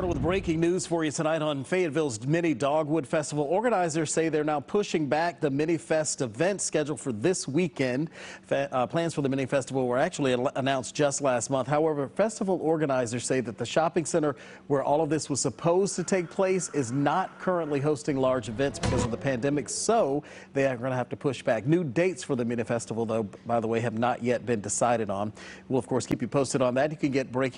With breaking news for you tonight on Fayetteville's Mini Dogwood Festival, organizers say they're now pushing back the Mini Fest event scheduled for this weekend. Fe uh, plans for the Mini Festival were actually announced just last month. However, festival organizers say that the shopping center where all of this was supposed to take place is not currently hosting large events because of the pandemic, so they are going to have to push back. New dates for the Mini Festival, though, by the way, have not yet been decided on. We'll, of course, keep you posted on that. You can get breaking